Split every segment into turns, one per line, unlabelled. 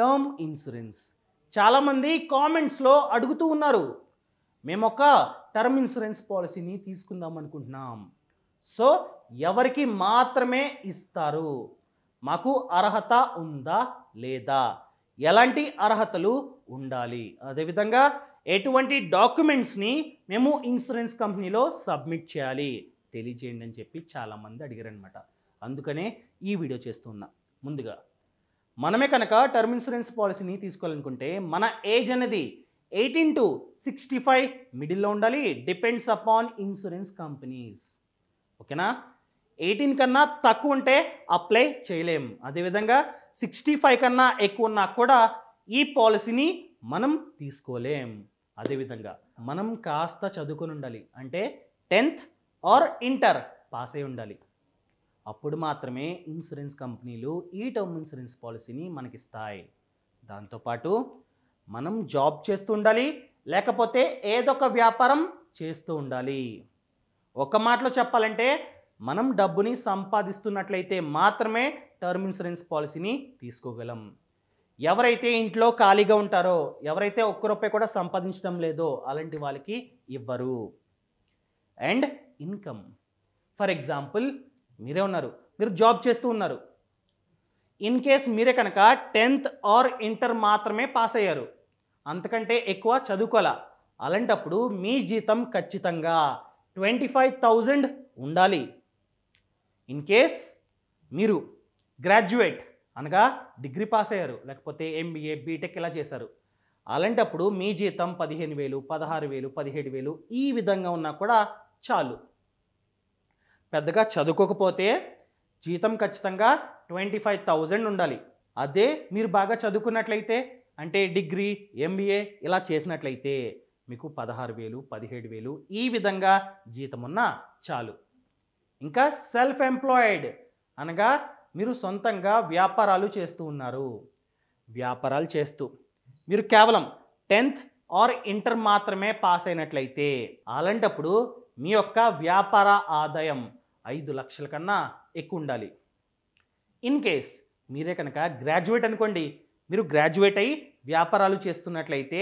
term insurance చాలామంది కామెంట్స్లో అడుగుతూ ఉన్నారు మేము ఒక టర్మ్ ఇన్సూరెన్స్ పాలసీని తీసుకుందాం అనుకుంటున్నాం సో ఎవరికి మాత్రమే ఇస్తారు మాకు అర్హత ఉందా లేదా ఎలాంటి అర్హతలు ఉండాలి అదేవిధంగా ఎటువంటి డాక్యుమెంట్స్ని మేము ఇన్సూరెన్స్ కంపెనీలో సబ్మిట్ చేయాలి తెలియజేయండి అని చెప్పి చాలామంది అడిగారనమాట అందుకనే ఈ వీడియో చేస్తున్నా ముందుగా మనమే కనుక టర్మ్ ఇన్సూరెన్స్ పాలసీని తీసుకోవాలనుకుంటే మన ఏజ్ అనేది ఎయిటీన్ టు సిక్స్టీ ఫైవ్ మిడిల్లో ఉండాలి డిపెండ్స్ అపాన్ ఇన్సూరెన్స్ కంపెనీస్ ఓకేనా ఎయిటీన్ కన్నా తక్కువ ఉంటే అప్లై చేయలేం అదేవిధంగా సిక్స్టీ ఫైవ్ కన్నా ఎక్కువ ఉన్నా కూడా ఈ పాలసీని మనం తీసుకోలేం అదేవిధంగా మనం కాస్త చదువుకొని ఉండాలి అంటే టెన్త్ ఆర్ ఇంటర్ పాస్ అయి ఉండాలి అప్పుడు మాత్రమే ఇన్సూరెన్స్ కంపెనీలు ఈ టర్మ్ ఇన్సూరెన్స్ పాలసీని మనకిస్తాయి దాంతోపాటు మనం జాబ్ చేస్తూ ఉండాలి లేకపోతే ఏదొక వ్యాపారం చేస్తూ ఉండాలి ఒక మాటలో చెప్పాలంటే మనం డబ్బుని సంపాదిస్తున్నట్లయితే మాత్రమే టర్మ్ ఇన్సూరెన్స్ పాలసీని తీసుకోగలం ఎవరైతే ఇంట్లో ఖాళీగా ఉంటారో ఎవరైతే ఒక్క రూపాయి కూడా సంపాదించడం లేదో అలాంటి వాళ్ళకి ఇవ్వరు అండ్ ఇన్కమ్ ఫర్ ఎగ్జాంపుల్ మీరే ఉన్నారు మీరు జాబ్ చేస్తూ ఉన్నారు ఇన్ కేస్ మీరే కనుక టెన్త్ ఆర్ ఇంటర్ మాత్రమే పాస్ అయ్యారు అంతకంటే ఎక్కువ చదువుకోలా అలాంటప్పుడు మీ జీతం ఖచ్చితంగా ట్వంటీ ఫైవ్ థౌజండ్ ఉండాలి ఇన్ కేస్ మీరు గ్రాడ్యుయేట్ అనగా డిగ్రీ పాస్ అయ్యారు లేకపోతే ఎంబీఏ బీటెక్ ఇలా చేశారు అలాంటప్పుడు మీ జీతం పదిహేను వేలు పదహారు వేలు పదిహేడు వేలు ఈ విధంగా ఉన్నా కూడా చాలు పెద్దగా చదువుకోకపోతే జీతం ఖచ్చితంగా ట్వంటీ ఫైవ్ థౌజండ్ ఉండాలి అదే మీరు బాగా చదువుకున్నట్లయితే అంటే డిగ్రీ ఎంబీఏ ఇలా చేసినట్లయితే మీకు పదహారు వేలు పదిహేడు వేలు ఈ విధంగా జీతం ఉన్న చాలు ఇంకా సెల్ఫ్ ఎంప్లాయిడ్ అనగా మీరు సొంతంగా వ్యాపారాలు చేస్తూ ఉన్నారు వ్యాపారాలు చేస్తూ మీరు కేవలం టెన్త్ ఆర్ ఇంటర్ మాత్రమే పాస్ అయినట్లయితే అలాంటప్పుడు మీ యొక్క వ్యాపార ఆదాయం ఐదు లక్షల కన్నా ఎక్కువ ఉండాలి ఇన్ కేస్ మీరే కనుక గ్రాడ్యుయేట్ అనుకోండి మీరు గ్రాడ్యుయేట్ అయ్యి వ్యాపారాలు చేస్తున్నట్లయితే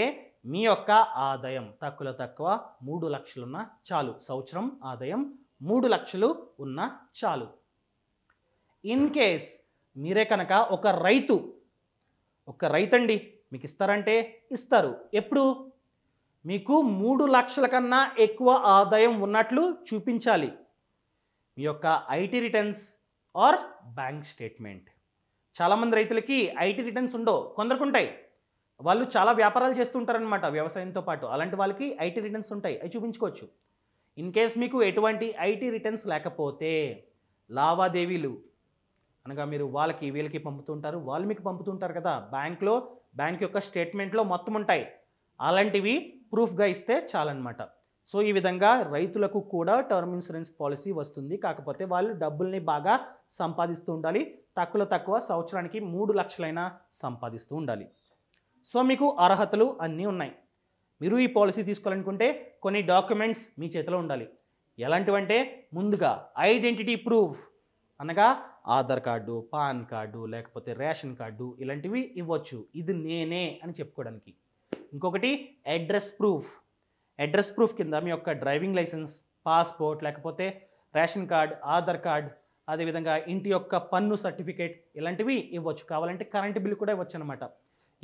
మీ యొక్క ఆదాయం తక్కువలో తక్కువ మూడు లక్షలున్న చాలు సంవత్సరం ఆదాయం మూడు లక్షలు ఉన్న చాలు ఇన్ కేస్ మీరే కనుక ఒక రైతు ఒక రైతండి మీకు ఇస్తారంటే ఇస్తారు ఎప్పుడు మీకు మూడు లక్షల కన్నా ఎక్కువ ఆదాయం ఉన్నట్లు చూపించాలి మీ యొక్క IT returns or bank statement చాలామంది రైతులకి ఐటీ రిటర్న్స్ ఉండవు కొందరికి ఉంటాయి వాళ్ళు చాలా వ్యాపారాలు చేస్తుంటారనమాట వ్యవసాయంతో పాటు అలాంటి వాళ్ళకి ఐటీ రిటర్న్స్ ఉంటాయి అవి చూపించుకోవచ్చు ఇన్ కేస్ మీకు ఎటువంటి ఐటీ రిటర్న్స్ లేకపోతే లావాదేవీలు అనగా మీరు వాళ్ళకి వీళ్ళకి పంపుతుంటారు వాళ్ళు మీకు పంపుతుంటారు కదా బ్యాంక్లో బ్యాంక్ యొక్క స్టేట్మెంట్లో మొత్తం ఉంటాయి అలాంటివి ప్రూఫ్గా ఇస్తే చాలన్నమాట సో ఈ విధంగా రైతులకు కూడా టర్మ్ ఇన్సూరెన్స్ పాలసీ వస్తుంది కాకపోతే వాళ్ళు డబ్బుల్ని బాగా సంపాదిస్తూ ఉండాలి తక్కువలో తక్కువ సంవత్సరానికి మూడు లక్షలైనా సంపాదిస్తూ ఉండాలి సో మీకు అర్హతలు అన్నీ ఉన్నాయి మీరు ఈ పాలసీ తీసుకోవాలనుకుంటే కొన్ని డాక్యుమెంట్స్ మీ చేతిలో ఉండాలి ఎలాంటివంటే ముందుగా ఐడెంటిటీ ప్రూఫ్ అనగా ఆధార్ కార్డు పాన్ కార్డు లేకపోతే రేషన్ కార్డు ఇలాంటివి ఇవ్వచ్చు ఇది నేనే అని చెప్పుకోవడానికి ఇంకొకటి అడ్రస్ ప్రూఫ్ అడ్రస్ ప్రూఫ్ కింద మీ యొక్క డ్రైవింగ్ లైసెన్స్ పాస్పోర్ట్ లేకపోతే రేషన్ కార్డ్ ఆధార్ కార్డ్ అదేవిధంగా ఇంటి యొక్క పన్ను సర్టిఫికేట్ ఇలాంటివి ఇవ్వచ్చు కావాలంటే కరెంట్ బిల్ కూడా ఇవ్వచ్చు అనమాట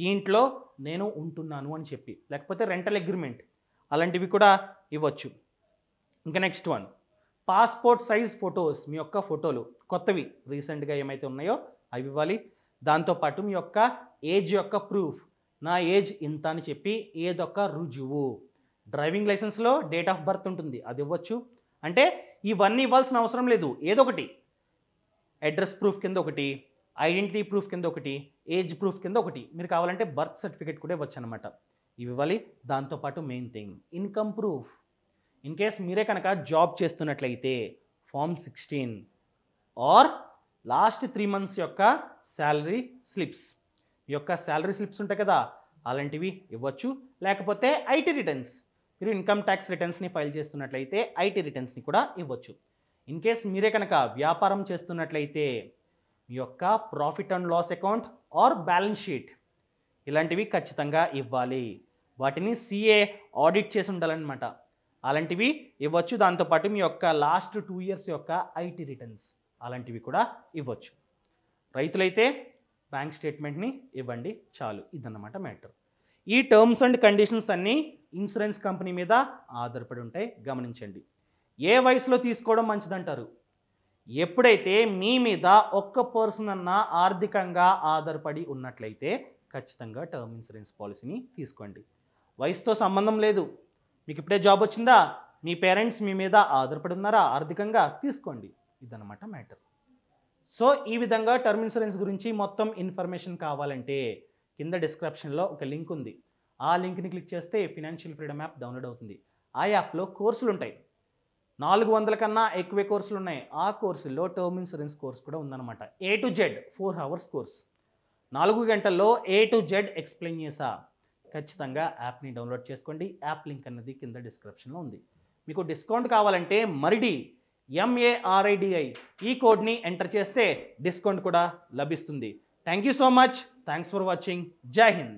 ఈ ఇంట్లో నేను ఉంటున్నాను అని చెప్పి లేకపోతే రెంటల్ అగ్రిమెంట్ అలాంటివి కూడా ఇవ్వచ్చు ఇంకా next one passport size photos మీ యొక్క ఫోటోలు కొత్తవి రీసెంట్గా ఏమైతే ఉన్నాయో అవి ఇవ్వాలి దాంతోపాటు మీ యొక్క ఏజ్ యొక్క ప్రూఫ్ నా ఏజ్ ఇంత అని చెప్పి ఏదొక రుజువు డ్రైవింగ్ లైసెన్స్లో డేట్ ఆఫ్ బర్త్ ఉంటుంది అది ఇవ్వచ్చు అంటే ఇవన్నీ ఇవ్వాల్సిన అవసరం లేదు ఏదో ఒకటి అడ్రస్ ప్రూఫ్ కింద ఒకటి ఐడెంటిటీ ప్రూఫ్ కింద ఒకటి ఏజ్ ప్రూఫ్ కింద ఒకటి మీరు కావాలంటే బర్త్ సర్టిఫికేట్ కూడా ఇవ్వచ్చు అనమాట ఇవి ఇవ్వాలి దాంతోపాటు main thing income proof in case మీరే కనుక జాబ్ చేస్తున్నట్లయితే form sixteen or last three months యొక్క శాలరీ స్లిప్స్ ఈ యొక్క శాలరీ స్లిప్స్ ఉంటాయి కదా అలాంటివి ఇవ్వచ్చు లేకపోతే ఐటీ రిటర్న్స్ మీరు ఇన్కమ్ ట్యాక్స్ రిటర్న్స్ని ఫైల్ చేస్తున్నట్లయితే ఐటీ రిటర్న్స్ని కూడా ఇవ్వచ్చు ఇన్ కేస్ మీరే కనుక వ్యాపారం చేస్తున్నట్లయితే మీ యొక్క profit and loss account or balance sheet ఇలాంటివి ఖచ్చితంగా ఇవ్వాలి వాటిని సిఏ ఆడిట్ చేసి ఉండాలన్నమాట అలాంటివి ఇవ్వచ్చు దాంతోపాటు మీ యొక్క లాస్ట్ టూ ఇయర్స్ యొక్క ఐటీ రిటర్న్స్ అలాంటివి కూడా ఇవ్వచ్చు రైతులైతే బ్యాంక్ స్టేట్మెంట్ని ఇవ్వండి చాలు ఇదన్నమాట మ్యాటర్ ఈ టర్మ్స్ అండ్ కండిషన్స్ అన్నీ ఇన్సూరెన్స్ కంపెనీ మీద ఆధారపడి ఉంటాయి గమనించండి ఏ వయసులో తీసుకోవడం మంచిదంటారు ఎప్పుడైతే మీ మీద ఒక్క పర్సన్ అన్న ఆర్థికంగా ఆధారపడి ఉన్నట్లయితే ఖచ్చితంగా టర్మ్ ఇన్సూరెన్స్ పాలసీని తీసుకోండి వయసుతో సంబంధం లేదు మీకు ఇప్పుడే జాబ్ వచ్చిందా మీ పేరెంట్స్ మీ మీద ఆధారపడి ఉన్నారా ఆర్థికంగా తీసుకోండి ఇదన్నమాట మ్యాటర్ సో ఈ విధంగా టర్మ్ ఇన్సూరెన్స్ గురించి మొత్తం ఇన్ఫర్మేషన్ కావాలంటే కింద డిస్క్రిప్షన్లో ఒక లింక్ ఉంది ఆ లింక్ని క్లిక్ చేస్తే ఫినాన్షియల్ ఫ్రీడమ్ యాప్ డౌన్లోడ్ అవుతుంది ఆ యాప్లో కోర్సులు ఉంటాయి నాలుగు వందల కన్నా ఎక్కువే కోర్సులు ఉన్నాయి ఆ కోర్సుల్లో టర్మ్ ఇన్సూరెన్స్ కోర్స్ కూడా ఉందన్నమాట A to Z four hours course నాలుగు గంటల్లో ఏ టు జెడ్ ఎక్స్ప్లెయిన్ చేసా ఖచ్చితంగా యాప్ని డౌన్లోడ్ చేసుకోండి యాప్ లింక్ అన్నది కింద డిస్క్రిప్షన్లో ఉంది మీకు డిస్కౌంట్ కావాలంటే మరిడి ఎంఏఆర్ఐడిఐ ఈ కోడ్ని ఎంటర్ చేస్తే డిస్కౌంట్ కూడా లభిస్తుంది thank you so much thanks for watching Jai Hind